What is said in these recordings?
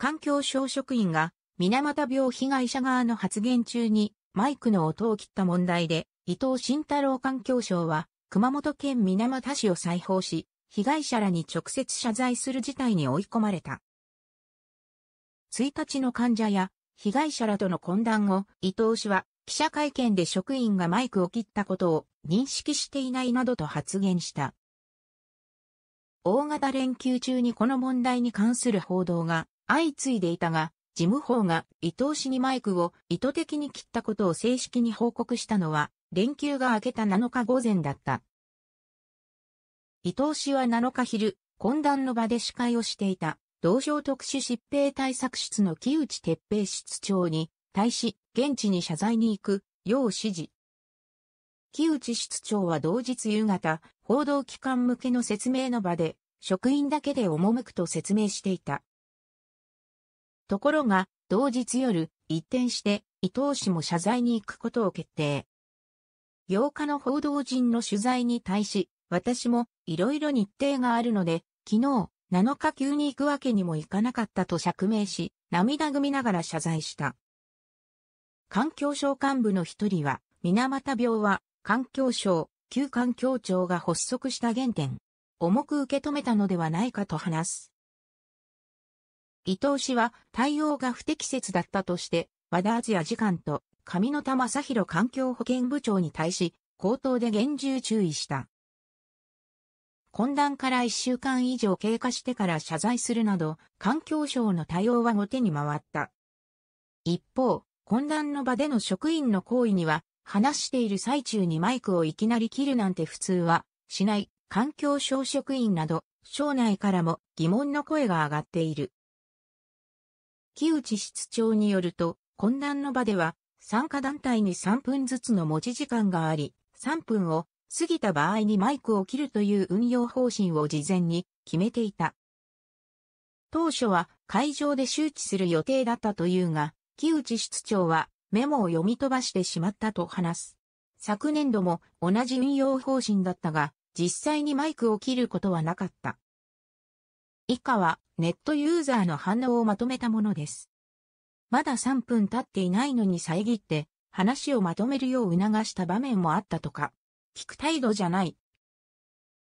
環境省職員が、水俣病被害者側の発言中に、マイクの音を切った問題で、伊藤慎太郎環境省は、熊本県水俣市を再訪し、被害者らに直接謝罪する事態に追い込まれた。1日の患者や被害者らとの懇談を、伊藤氏は記者会見で職員がマイクを切ったことを認識していないなどと発言した。大型連休中にこの問題に関する報道が相次いでいたが、事務法が伊藤氏にマイクを意図的に切ったことを正式に報告したのは、連休が明けた7日午前だった。伊藤氏は7日昼、懇談の場で司会をしていた、同省特殊疾病対策室の木内鉄平室長に、対し、現地に謝罪に行く、よう指示。木内室長は同日夕方、報道機関向けの説明の場で、職員だけで赴くと説明していた。ところが、同日夜、一転して、伊藤氏も謝罪に行くことを決定。8日の報道陣の取材に対し、私もいろいろ日程があるので、昨日7日急に行くわけにもいかなかったと釈明し、涙ぐみながら謝罪した。環境省幹部の一人は、水俣病は環境省、旧環境庁が発足した原点、重く受け止めたのではないかと話す。伊藤氏は対応が不適切だったとして、和田アジ次官と上野田正弘環境保健部長に対し、口頭で厳重注意した。混乱から1週間以上経過してから謝罪するなど、環境省の対応は後手に回った。一方、混乱の場での職員の行為には、話している最中にマイクをいきなり切るなんて普通はしない環境省職員など、省内からも疑問の声が上がっている。木内室長によると、懇談の場では、参加団体に3分ずつの持ち時間があり、3分を過ぎた場合にマイクを切るという運用方針を事前に決めていた。当初は会場で周知する予定だったというが、木内室長はメモを読み飛ばしてしまったと話す。昨年度も同じ運用方針だったが、実際にマイクを切ることはなかった。以下はネットユーザーの反応をまとめたものです。まだ3分経っていないのに遮って話をまとめるよう促した場面もあったとか、聞く態度じゃない。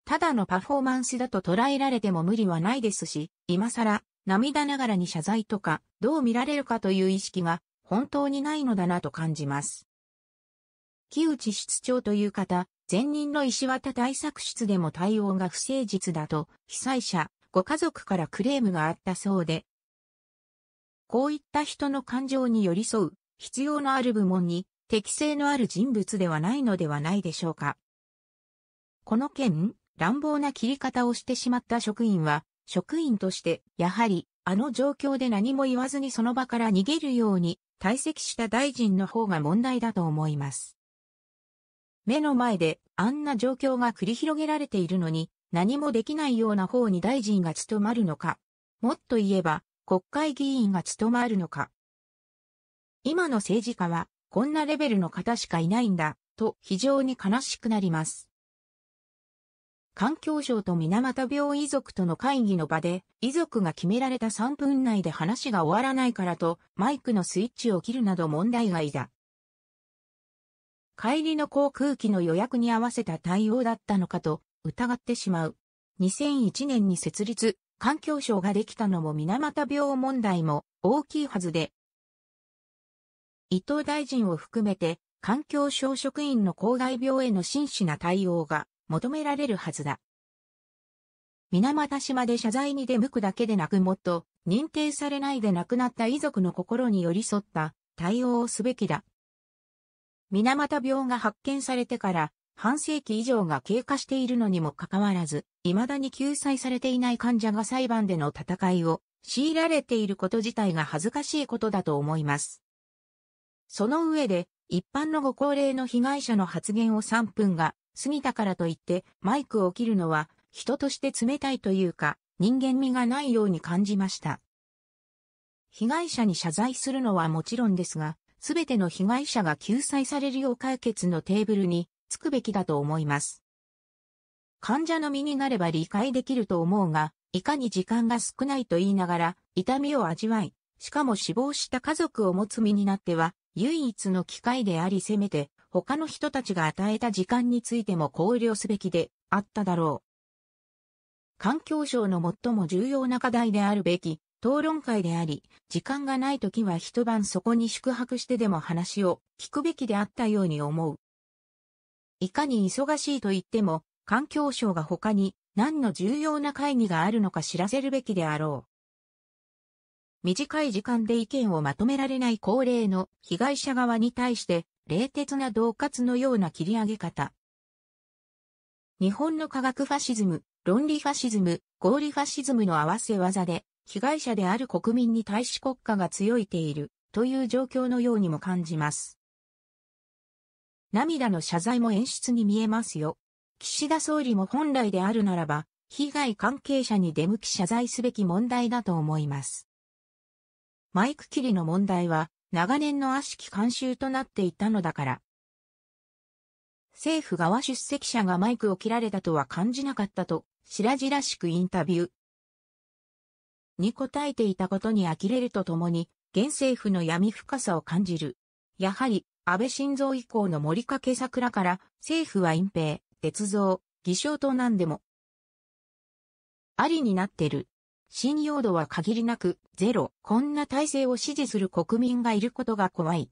ただのパフォーマンスだと捉えられても無理はないですし、今更涙ながらに謝罪とかどう見られるかという意識が本当にないのだなと感じます。木内室長という方、前任の石渡対策室でも対応が不誠実だと、被災者、ご家族からクレームがあったそうで、こういった人の感情に寄り添う必要のある部門に適性のある人物ではないのではないでしょうか。この件、乱暴な切り方をしてしまった職員は、職員として、やはり、あの状況で何も言わずにその場から逃げるように、退席した大臣の方が問題だと思います。目の前であんな状況が繰り広げられているのに何もできないような方に大臣が務まるのか。もっと言えば国会議員が務まるのか。今の政治家はこんなレベルの方しかいないんだと非常に悲しくなります。環境省と水俣病遺族との会議の場で、遺族が決められた3分内で話が終わらないからと、マイクのスイッチを切るなど問題外だ。帰りの航空機の予約に合わせた対応だったのかと疑ってしまう。2001年に設立、環境省ができたのも水俣病問題も大きいはずで、伊藤大臣を含めて環境省職員の公害病への真摯な対応が求められるはずだ。水俣島で謝罪に出向くだけでなくもっと認定されないで亡くなった遺族の心に寄り添った対応をすべきだ水俣病が発見されてから半世紀以上が経過しているのにもかかわらず、未だに救済されていない患者が裁判での戦いを強いられていること自体が恥ずかしいことだと思います。その上で、一般のご高齢の被害者の発言を3分が過ぎたからといって、マイクを切るのは人として冷たいというか、人間味がないように感じました。被害者に謝罪するのはもちろんですが、すべての被害者が救済されるよう解決のテーブルにつくべきだと思います。患者の身になれば理解できると思うが、いかに時間が少ないと言いながら、痛みを味わい、しかも死亡した家族を持つ身になっては、唯一の機会でありせめて、他の人たちが与えた時間についても考慮すべきであっただろう。環境省の最も重要な課題であるべき討論会であり、時間がない時は一晩そこに宿泊してでも話を聞くべきであったように思う。いかに忙しいと言っても、環境省が他に何の重要な会議があるのか知らせるべきであろう。短い時間で意見をまとめられない高齢の被害者側に対して、冷徹な恫喝のような切り上げ方。日本の科学ファシズム、論理ファシズム、合理ファシズムの合わせ技で、被害者である国民に対し国家が強いているという状況のようにも感じます。涙の謝罪も演出に見えますよ。岸田総理も本来であるならば、被害関係者に出向き謝罪すべき問題だと思います。マイク・切りの問題は、長年の悪しき慣習となっていたのだから。政府側出席者がマイクを切られたとは感じなかったと、白々しくインタビューに答えていたことに呆れるとともに、現政府の闇深さを感じる。やはり、安倍晋三以降の森掛桜から、政府は隠蔽、鉄造、偽証と何でも、ありになってる。信用度は限りなく、ゼロ。こんな体制を支持する国民がいることが怖い。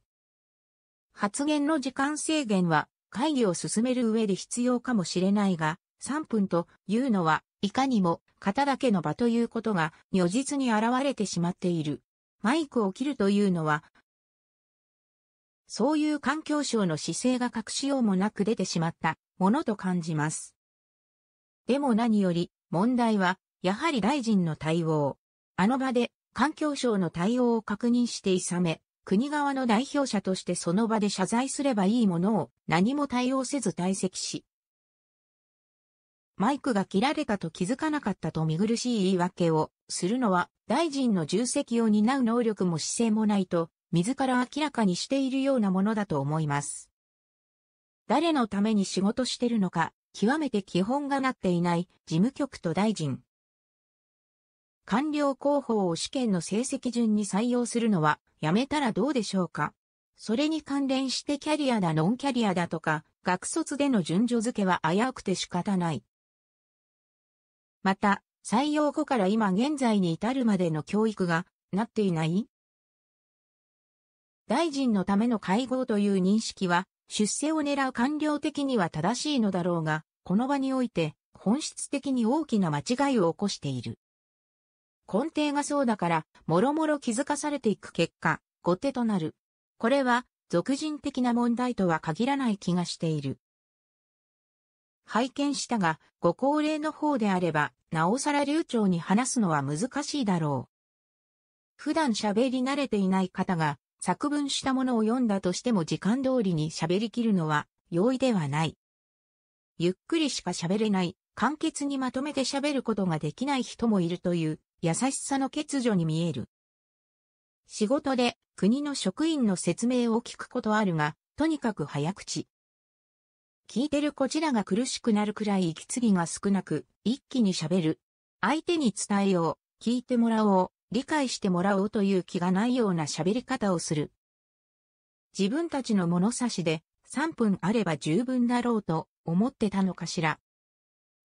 発言の時間制限は、会議を進める上で必要かもしれないが、3分というのは、いかにも型だけの場ということが如実に現れてしまっている。マイクを切るというのは、そういう環境省の姿勢が隠しようもなく出てしまったものと感じます。でも何より問題は、やはり大臣の対応。あの場で環境省の対応を確認していさめ、国側の代表者としてその場で謝罪すればいいものを何も対応せず退席し、マイクが切られたと気づかなかったと見苦しい言い訳をするのは大臣の重責を担う能力も姿勢もないと自ら明らかにしているようなものだと思います。誰のために仕事してるのか、極めて基本がなっていない事務局と大臣。官僚候補を試験の成績順に採用するのはやめたらどうでしょうかそれに関連してキャリアだノンキャリアだとか、学卒での順序付けは危うくて仕方ない。また、採用後から今現在に至るまでの教育がなっていない大臣のための会合という認識は、出世を狙う官僚的には正しいのだろうが、この場において本質的に大きな間違いを起こしている。根底がそうだから、もろもろ気づかされていく結果、後手となる。これは、俗人的な問題とは限らない気がしている。拝見したが、ご高齢の方であれば、なおさら流暢に話すのは難しいだろう。普段喋り慣れていない方が、作文したものを読んだとしても時間通りに喋りきるのは容易ではない。ゆっくりしか喋れない、簡潔にまとめて喋ることができない人もいるという優しさの欠如に見える。仕事で国の職員の説明を聞くことあるが、とにかく早口。聞いてるこちらが苦しくなるくらい息継ぎが少なく、一気に喋る。相手に伝えよう、聞いてもらおう、理解してもらおうという気がないような喋り方をする。自分たちの物差しで3分あれば十分だろうと思ってたのかしら。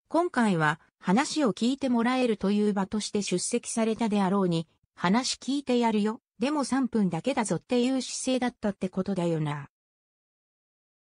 今回は話を聞いてもらえるという場として出席されたであろうに、話聞いてやるよ、でも3分だけだぞっていう姿勢だったってことだよな。